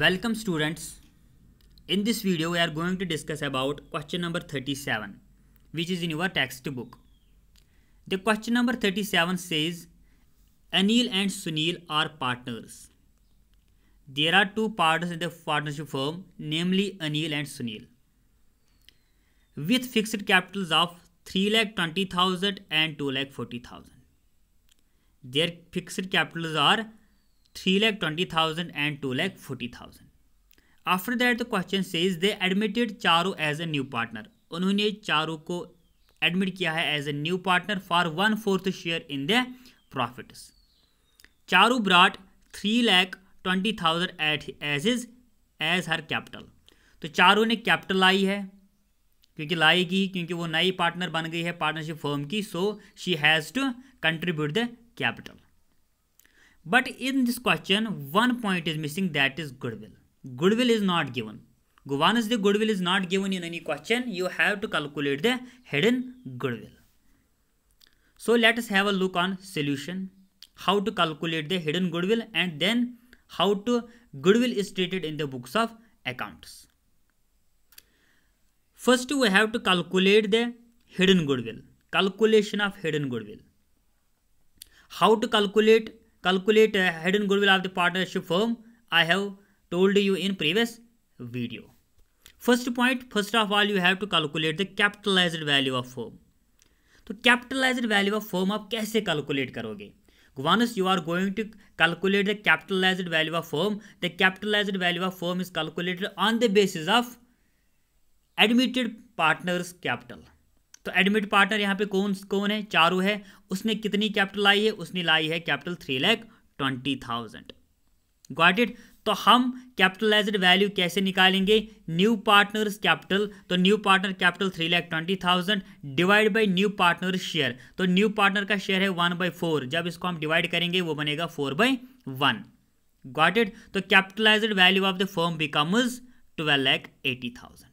Welcome students. In this video we are going to discuss about question number 37 which is in your textbook. The question number 37 says Anil and Sunil are partners. There are two partners in the partnership firm namely Anil and Sunil. With fixed capitals of 3,20,000 and 2,40,000. Their fixed capitals are three lakh thousand and two lakh forty thousand after that the question question is they admitted Charu as a new partner उन्होंने चारू को admit किया है as a new partner for one fourth share in the profits Charu brought three lakh twenty thousand at as is as her capital तो चारू ने capital लाई है क्योंकि लाएगी क्योंकि वो नई पार्टनर बन गई है पार्टनरशिप फर्म की so she has to contribute the capital But in this question, one point is missing that is goodwill. Goodwill is not given. Once the goodwill is not given in any question, you have to calculate the hidden goodwill. So let us have a look on solution, how to calculate the hidden goodwill and then how to goodwill is treated in the books of accounts. First we have to calculate the hidden goodwill, calculation of hidden goodwill. How to calculate calculate uh, hidden goodwill of the partnership firm I have told you in previous video. First point, first of all you have to calculate the capitalized value of firm. to so capitalized value of firm aap kaise calculate karoge Once you are going to calculate the capitalized value of firm, the capitalized value of firm is calculated on the basis of admitted partners capital. तो admit partner यहाँ पे कौन कौन है चारू है उसने कितनी capital लाई है उसने लाई है capital three lakh twenty thousand got तो हम कैपिटलाइज्ड वैल्यू कैसे निकालेंगे न्यू पार्टनर्स कैपिटल तो new partner capital three lakh twenty thousand divide by new partner share तो न्यू पार्टनर का शेयर है वन बाई फोर जब इसको हम डिवाइड करेंगे वो बनेगा फोर बाई वन ग्वाटेड तो capitalized value of the firm becomes twelve lakh eighty thousand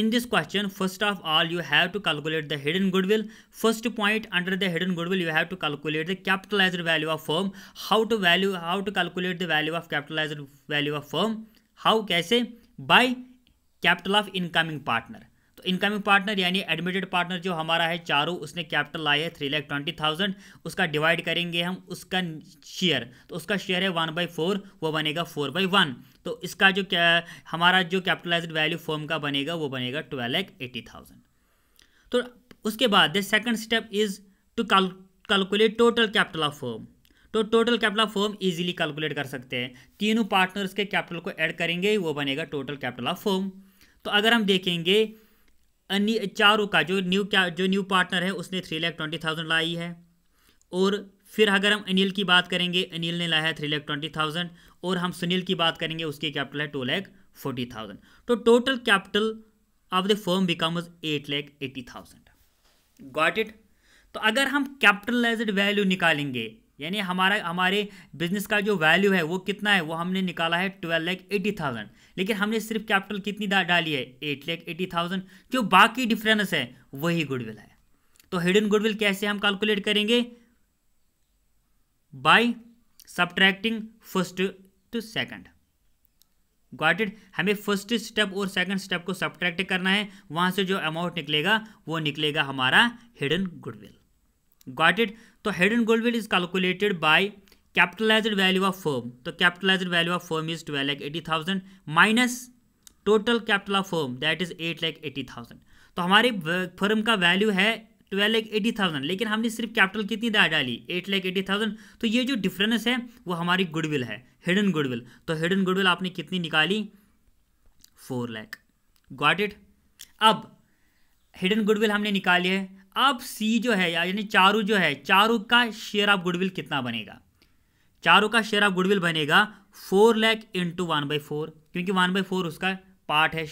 in this question first of all you have to calculate the hidden goodwill first point under the hidden goodwill you have to calculate the capitalized value of firm how to value how to calculate the value of capitalized value of firm how kaise by capital of incoming partner incoming partner यानी admitted partner जो हमारा है चारों उसने capital लाया है three lakh twenty thousand उसका divide करेंगे हम उसका शेयर तो उसका शेयर है वन बाई फोर वो बनेगा फोर बाई वन तो इसका जो क्या हमारा जो कैपिटलाइज वैल्यू फॉर्म का बनेगा वो बनेगा ट्वेल्व लैख एटी थाउजेंड तो उसके बाद the second step is to calculate total capital of firm तो total capital of firm easily calculate कर सकते हैं तीनों पार्टनर्स के कैपिटल को ऐड करेंगे वो बनेगा टोटल कैपिटल ऑफ फॉर्म तो अगर हम देखेंगे अन्य चारों का जो न्यू क्या जो न्यू पार्टनर है उसने थ्री लाख ट्वेंटी थाउजेंड लाई है और फिर अगर हम अनिल की बात करेंगे अनिल ने लाया है थ्री लाख ट्वेंटी थाउजेंड और हम सुनील की बात करेंगे उसकी कैपिटल है टू लैख फोर्टी थाउजेंड तो total capital of the firm becomes eight lakh eighty thousand got it तो अगर हम कैपिटलाइज्ड वैल्यू निकालेंगे यानी हमारा हमारे बिजनेस का जो वैल्यू है वो कितना है वो हमने निकाला है ट्वेल्व लैख एटी थाउजेंड लेकिन हमने सिर्फ कैपिटल कितनी डाली है एट लैख एटी थाउजेंड जो बाकी डिफरेंस है वही गुडविल है तो हिडन गुडविल कैसे हम कैलकुलेट करेंगे by subtracting first to second got it हमें फर्स्ट स्टेप और सेकंड स्टेप को सब्ट्रैक्ट करना है वहां से जो अमाउंट निकलेगा वो निकलेगा हमारा हिडन गुडविल गॉटेड तो hidden goodwill is calculated by capitalize value of firm तो capitalize value of firm is twelve lakh eighty thousand minus total capital of firm that is eight lakh eighty thousand तो हमारे firm का value है twelve lakh eighty thousand लेकिन हमने सिर्फ capital कितनी डाली एट लाख एटी थाउजेंड तो ये जो डिफरेंस है वो हमारी गुडविल है हिडन गुडविल तो हिडन गुडविल आपने कितनी निकाली फोर लाख गॉट इट अब हिडन गुडविल हमने निकाली है अब सी जो है यानी चारू जो है चारू का शेयर ऑफ गुडविल कितना बनेगा चारों का शेयर ऑफ गुडविल बनेगा four lakh into one by four क्योंकि वन बाई फोर उसका पार्ट है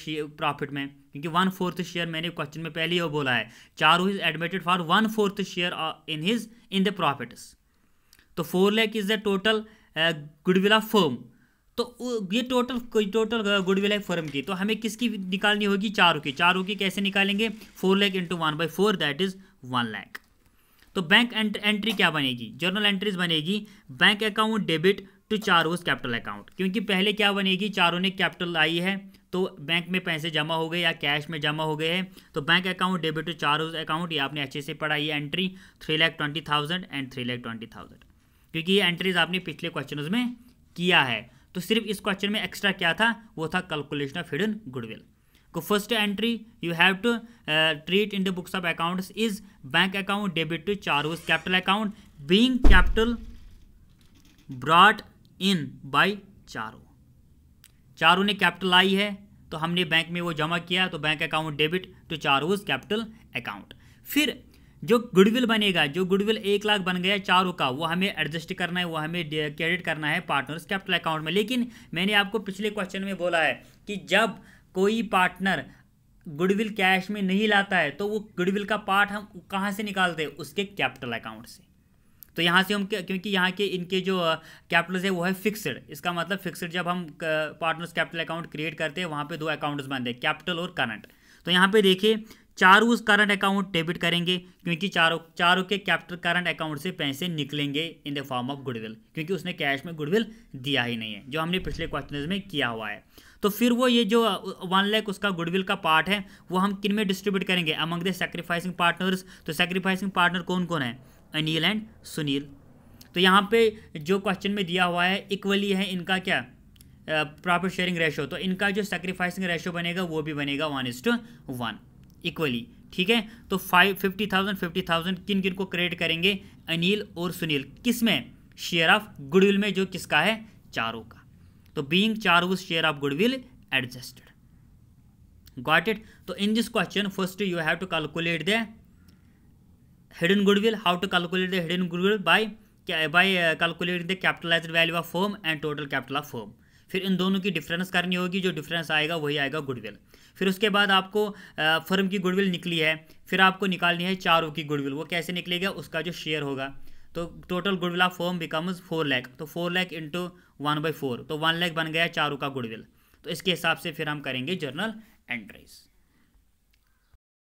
प्रॉफिट में क्योंकि वन फोर्थ शेयर मैंने क्वेश्चन में पहले ही बोला है चारों is admitted for one fourth share in his in the profits तो four lakh is the total goodwill of firm तो ये टोटल टोटल गुडविल है फर्म की तो हमें किसकी निकालनी होगी चारों की चारों की कैसे निकालेंगे four lakh into one by four that is one lakh तो बैंक एंट्री क्या बनेगी जर्नल एंट्रीज बनेगी bank account debit to Charu's capital account क्योंकि पहले क्या बनेगी चारों ने कैपिटल आई है तो बैंक में पैसे जमा हो गए या कैश में जमा हो गए हैं तो bank account debit to Charu's account ये आपने अच्छे से पढ़ा ये entry three lakh twenty thousand and three lakh twenty thousand क्योंकि ये एंट्रीज आपने पिछले क्वेश्चन में किया है तो सिर्फ इस क्वेश्चन में एक्स्ट्रा क्या था वो था कैलकुलेशन ऑफ हिडन गुडविल को first entry you have to treat in the books of accounts is bank account debit to charge capital account being capital brought in by Charu चारो ने कैपिटल आई है तो हमने बैंक में वो जमा किया तो bank account debit to Charu's capital account फिर जो गुडविल बनेगा जो गुडविल एक लाख बन गया चारों का वो हमें एडजस्ट करना है वो हमें क्रेडिट करना है पार्टनर्स कैपिटल अकाउंट में लेकिन मैंने आपको पिछले क्वेश्चन में बोला है कि जब कोई पार्टनर गुडविल कैश में नहीं लाता है तो वो गुडविल का पार्ट हम कहाँ से निकालते हैं उसके कैपिटल अकाउंट से तो यहाँ से हम क्योंकि यहाँ के इनके जो कैपिटल्स है वो है फिक्सड इसका मतलब फिक्सड जब हम पार्टनर्स कैपिटल अकाउंट क्रिएट करते हैं वहाँ पे दो अकाउंट्स बनते हैं कैपिटल और करंट तो यहाँ पे देखिए चारों करंट अकाउंट डेबिट करेंगे क्योंकि चारों चारों के कैपिटल करंट अकाउंट से पैसे निकलेंगे in the form of goodwill क्योंकि उसने कैश में गुडविल दिया ही नहीं है जो हमने पिछले क्वेश्चन में किया हुआ है तो फिर वो ये जो वन लैक उसका गुडविल का पार्ट है वो हम किन में डिस्ट्रीब्यूट करेंगे अमंग द सेक्रीफाइसिंग पार्टनर्स तो सेक्रीफाइसिंग पार्टनर कौन कौन है अनिल एंड सुनील तो यहाँ पे जो क्वेश्चन में दिया हुआ है इक्वली है इनका क्या प्रॉफिट शेयरिंग रेशो तो इनका जो सेक्रीफाइसिंग रेशो बनेगा वो भी बनेगा one is to one equally ठीक है तो five fifty thousand fifty thousand किन किन को क्रिएट करेंगे अनिल और सुनील किस में शेयर ऑफ गुडविल में जो किसका है चारों का तो being Charu's share of goodwill adjusted got it तो in this question first you have to calculate the hidden goodwill how to calculate the hidden goodwill by by uh, calculating the capitalized value of firm and total capital of firm फिर इन दोनों की difference करनी होगी जो difference आएगा वही आएगा goodwill फिर उसके बाद आपको फर्म uh, की गुडविल निकली है फिर आपको निकालनी है चारों की गुडविल वो कैसे निकलेगा उसका जो शेयर होगा तो total goodwill of firm becomes four lakh तो four lakh into one by four तो वन लैख बन गया चारों का गुडविल तो इसके हिसाब से फिर हम करेंगे जर्नल एंट्रीज